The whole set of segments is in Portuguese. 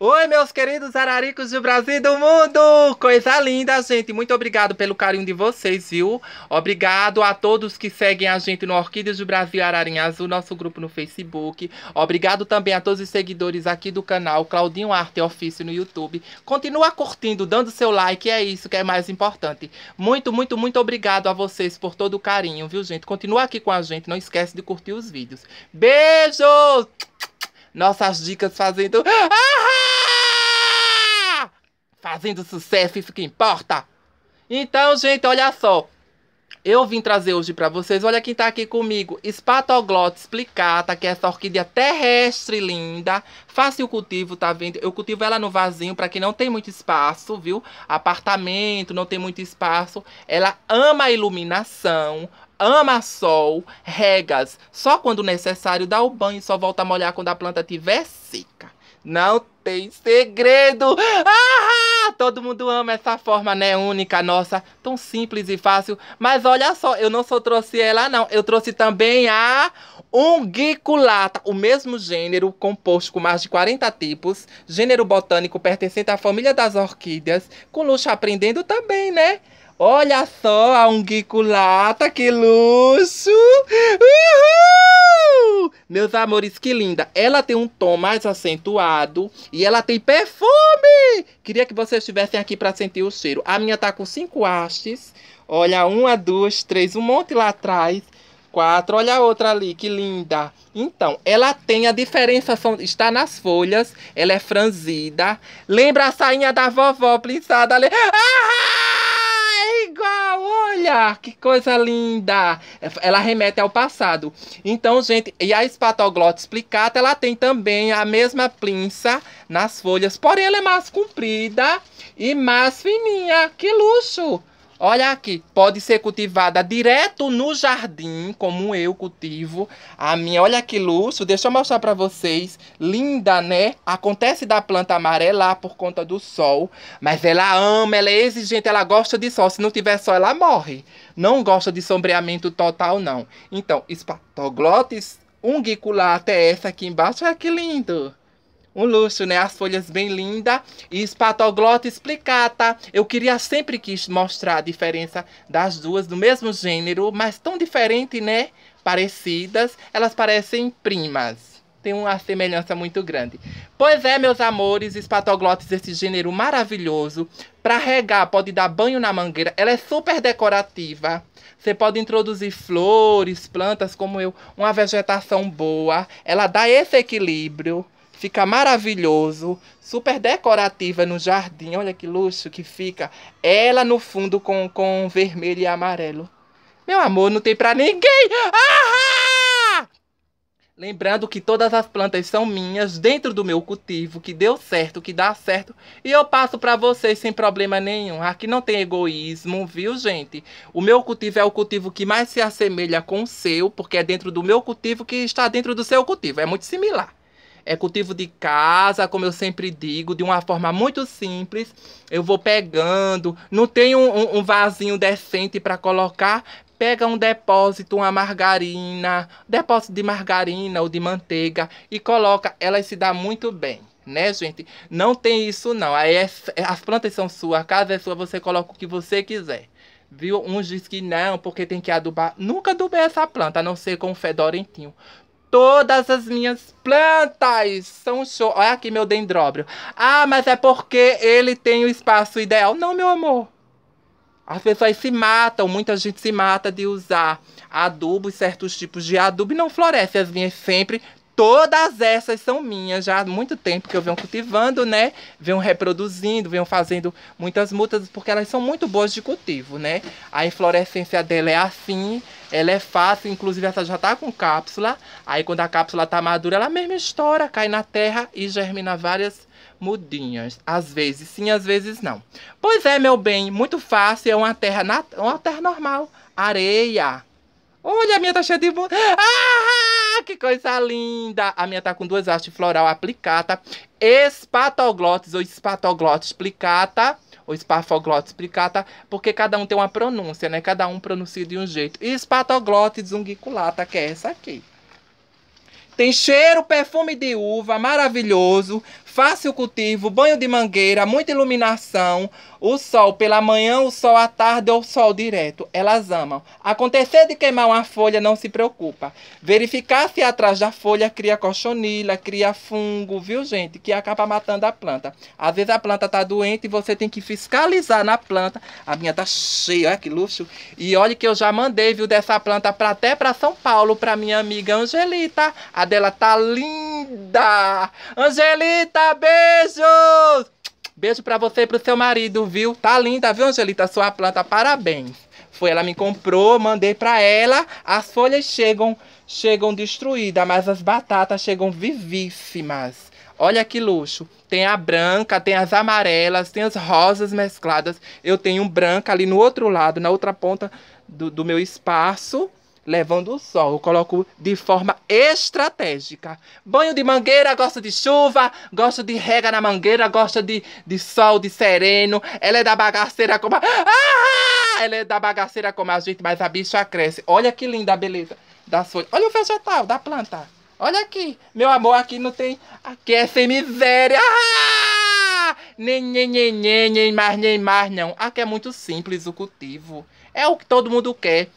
Oi, meus queridos araricos do Brasil e do mundo! Coisa linda, gente! Muito obrigado pelo carinho de vocês, viu? Obrigado a todos que seguem a gente no Orquídeas do Brasil Ararinha Azul, nosso grupo no Facebook. Obrigado também a todos os seguidores aqui do canal Claudinho Arte Ofício no YouTube. Continua curtindo, dando seu like, é isso que é mais importante. Muito, muito, muito obrigado a vocês por todo o carinho, viu, gente? Continua aqui com a gente, não esquece de curtir os vídeos. Beijo! nossas dicas fazendo. Ah! Fazendo sucesso, isso que importa. Então, gente, olha só. Eu vim trazer hoje para vocês, olha quem tá aqui comigo, Spatoglotta explicata, que é essa orquídea terrestre linda, fácil cultivo, tá vendo? Eu cultivo ela no vasinho para quem não tem muito espaço, viu? Apartamento, não tem muito espaço. Ela ama a iluminação, ama sol, regas só quando necessário, dá o banho e só volta a molhar quando a planta estiver seca. Não tem segredo! Ah, todo mundo ama essa forma, né? Única, nossa, tão simples e fácil. Mas olha só, eu não só trouxe ela, não. Eu trouxe também a unguiculata, o mesmo gênero, composto com mais de 40 tipos, gênero botânico pertencente à família das orquídeas, com luxo aprendendo também, né? Olha só a unguiculata, que luxo! Uhul! Meus amores, que linda! Ela tem um tom mais acentuado e ela tem perfume! Queria que vocês estivessem aqui para sentir o cheiro. A minha tá com cinco hastes. Olha, uma, duas, três, um monte lá atrás quatro. Olha a outra ali, que linda. Então, ela tem a diferença, são, está nas folhas, ela é franzida. Lembra a sainha da vovó plisada ali? Ah! que coisa linda. Ela remete ao passado. Então, gente, e a espatoglote explicata, ela tem também a mesma plinça nas folhas, porém ela é mais comprida e mais fininha. Que luxo! Olha aqui, pode ser cultivada direto no jardim, como eu cultivo. A minha, olha que luxo, deixa eu mostrar para vocês. Linda, né? Acontece da planta amarelar por conta do sol, mas ela ama, ela é exigente, ela gosta de sol. Se não tiver sol, ela morre. Não gosta de sombreamento total, não. Então, espatoglotes unguiculata é essa aqui embaixo. Olha que lindo! um luxo, né? As folhas bem lindas e espatoglota explicata. Eu queria sempre quis mostrar a diferença das duas do mesmo gênero, mas tão diferente, né? Parecidas, elas parecem primas. Tem uma semelhança muito grande. Pois é, meus amores, espatoglotes, esse gênero maravilhoso. Para regar, pode dar banho na mangueira. Ela é super decorativa. Você pode introduzir flores, plantas, como eu, uma vegetação boa. Ela dá esse equilíbrio Fica maravilhoso, super decorativa no jardim. Olha que luxo que fica. Ela no fundo com, com vermelho e amarelo. Meu amor, não tem pra ninguém. Lembrando que todas as plantas são minhas, dentro do meu cultivo, que deu certo, que dá certo, e eu passo para vocês sem problema nenhum. Aqui não tem egoísmo, viu, gente? O meu cultivo é o cultivo que mais se assemelha com o seu, porque é dentro do meu cultivo que está dentro do seu cultivo. É muito similar é cultivo de casa, como eu sempre digo, de uma forma muito simples. Eu vou pegando, não tem um, um vasinho decente para colocar, pega um depósito, uma margarina, depósito de margarina ou de manteiga e coloca, ela se dá muito bem. Né, gente? Não tem isso, não. Aí é, é as plantas são sua, a casa é sua, você coloca o que você quiser. Viu? Uns dizem que não, porque tem que adubar. Nunca adubei essa planta, a não ser com o fedorentinho todas as minhas plantas. São show. Olha aqui meu dendróbrio. Ah, mas é porque ele tem o espaço ideal. Não, meu amor. As pessoas se matam, muita gente se mata de usar adubo e certos tipos de adubo e não floresce. As minhas sempre Todas essas são minhas já há muito tempo que eu venho cultivando, né? Venho reproduzindo, venho fazendo muitas mudas, porque elas são muito boas de cultivo, né? A inflorescência dela é assim, ela é fácil, inclusive essa já tá com cápsula. Aí quando a cápsula tá madura, ela mesma estoura, cai na terra e germina várias mudinhas. Às vezes sim, às vezes não. Pois é, meu bem, muito fácil, é uma terra, nat... É uma terra normal, areia. Olha, a minha tá cheia de... Ah! que coisa linda! A minha tá com duas hastes floral aplicata, espatoglotes ou espatoglotes plicata ou espafoglotes plicata, porque cada um tem uma pronúncia, né? Cada um pronuncia de um jeito. E espatoglotes unguiculata, que é essa aqui. Tem cheiro, perfume de uva, maravilhoso, Fácil cultivo, banho de mangueira, muita iluminação, o sol pela manhã, o sol à tarde ou o sol direto. Elas amam. Acontecer de queimar uma folha, não se preocupa. Verificar se atrás da folha cria cochonilha, cria fungo, viu, gente? Que acaba matando a planta. Às vezes a planta tá doente e você tem que fiscalizar na planta. A minha tá cheia, olha que luxo. E olha que eu já mandei, viu, dessa planta pra, até para São Paulo, para minha amiga Angelita. A dela tá linda linda! Angelita, beijos! Beijo pra você e pro seu marido, viu? Tá linda, viu, Angelita? Sua planta, parabéns. Foi ela me comprou, mandei pra ela. As folhas chegam, chegam destruídas, mas as batatas chegam vivíssimas. Olha que luxo. Tem a branca, tem as amarelas, tem as rosas mescladas. Eu tenho um branca ali no outro lado, na outra ponta do, do meu espaço levando o sol. Eu coloco de forma estratégica. Banho de mangueira, gosto de chuva, gosto de rega na mangueira, gosto de, de sol, de sereno. Ela é da bagaceira como a... Ah! Ela é da bagaceira como a gente, mas a bicha cresce. Olha que linda a beleza das folhas. Olha o vegetal da planta. Olha aqui. Meu amor, aqui não tem... Aqui é sem miséria. Ah! Nem, nem, nem, nem, nem mais, nem mais, não. Aqui é muito simples o cultivo. É o que todo mundo quer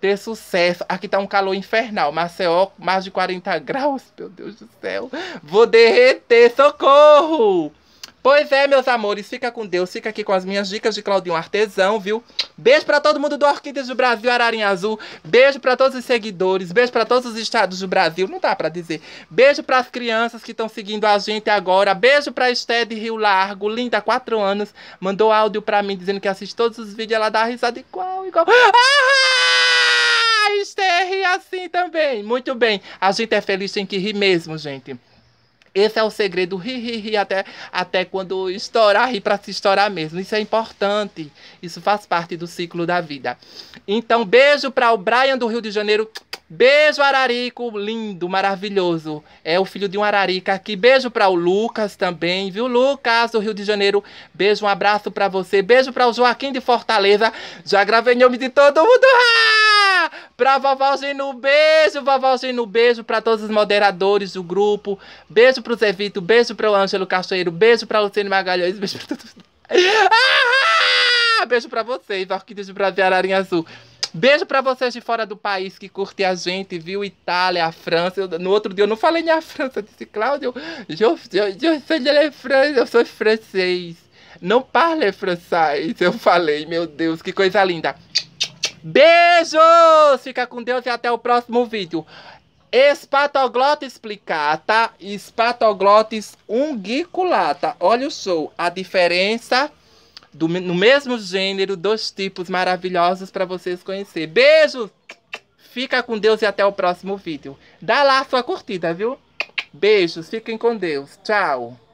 ter sucesso. Aqui tá um calor infernal. Maceió, mais de 40 graus. Meu Deus do céu. Vou derreter, socorro! Pois é, meus amores, fica com Deus. Fica aqui com as minhas dicas de Claudinho Artesão, viu? Beijo para todo mundo do Orquídeas do Brasil, Ararinha Azul. Beijo para todos os seguidores. Beijo para todos os estados do Brasil. Não dá para dizer. Beijo para as crianças que estão seguindo a gente agora. Beijo para Esté de Rio Largo, linda, 4 anos. Mandou áudio para mim dizendo que assiste todos os vídeos. Ela dá risada igual, igual. Ah! quer ri assim também. Muito bem. A gente é feliz, tem que rir mesmo, gente. Esse é o segredo, rir, rir, rir, até, até quando estourar, rir para se estourar mesmo. Isso é importante. Isso faz parte do ciclo da vida. Então, beijo para o Brian do Rio de Janeiro. Beijo, Ararico, lindo, maravilhoso. É o filho de um Ararica aqui. Beijo para o Lucas também, viu, Lucas, do Rio de Janeiro. Beijo, um abraço para você. Beijo para o Joaquim de Fortaleza. Já gravei nome de todo mundo. Ah! pra Vavalzinho beijo, Vavalzinho beijo pra todos os moderadores do grupo. Beijo pro Zé Vito, beijo pro Ângelo Cachoeiro, beijo pra Luciano Magalhães, beijo pra todos. Ah, beijo pra vocês, Orquídeas de Brasil Ararinha Azul. Beijo para vocês de fora do país que curtem a gente, viu? Itália, a França. Eu, no outro dia eu não falei nem a França, eu disse, Cláudio, eu, eu, eu, sou de é eu sou francês. Não parle francês, eu falei, meu Deus, que coisa linda. Beijos! Fica com Deus e até o próximo vídeo. Espatoglota explicata, espatoglotis unguiculata. Olha o show, a diferença do, no mesmo gênero, dois tipos maravilhosos para vocês conhecer. Beijos! Fica com Deus e até o próximo vídeo. Dá lá a sua curtida, viu? Beijos, fiquem com Deus. Tchau!